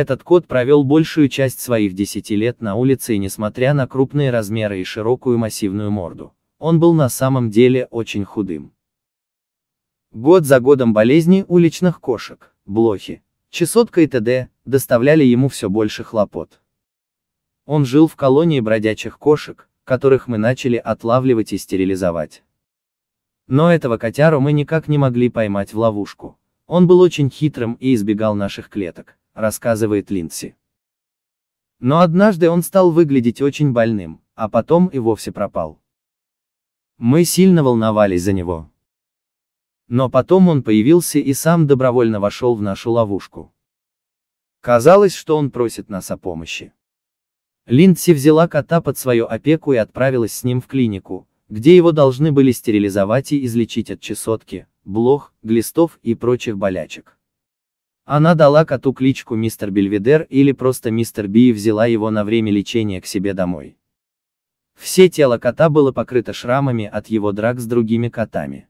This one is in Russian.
Этот кот провел большую часть своих 10 лет на улице и несмотря на крупные размеры и широкую массивную морду, он был на самом деле очень худым. Год за годом болезни уличных кошек, блохи, чесотка и т.д. доставляли ему все больше хлопот. Он жил в колонии бродячих кошек, которых мы начали отлавливать и стерилизовать. Но этого котяру мы никак не могли поймать в ловушку. Он был очень хитрым и избегал наших клеток рассказывает Линдси. Но однажды он стал выглядеть очень больным, а потом и вовсе пропал. Мы сильно волновались за него. Но потом он появился и сам добровольно вошел в нашу ловушку. Казалось, что он просит нас о помощи. Линдси взяла кота под свою опеку и отправилась с ним в клинику, где его должны были стерилизовать и излечить от чесотки, блох, глистов и прочих болячек. Она дала коту кличку мистер Бельведер или просто мистер Би и взяла его на время лечения к себе домой. Все тело кота было покрыто шрамами от его драк с другими котами.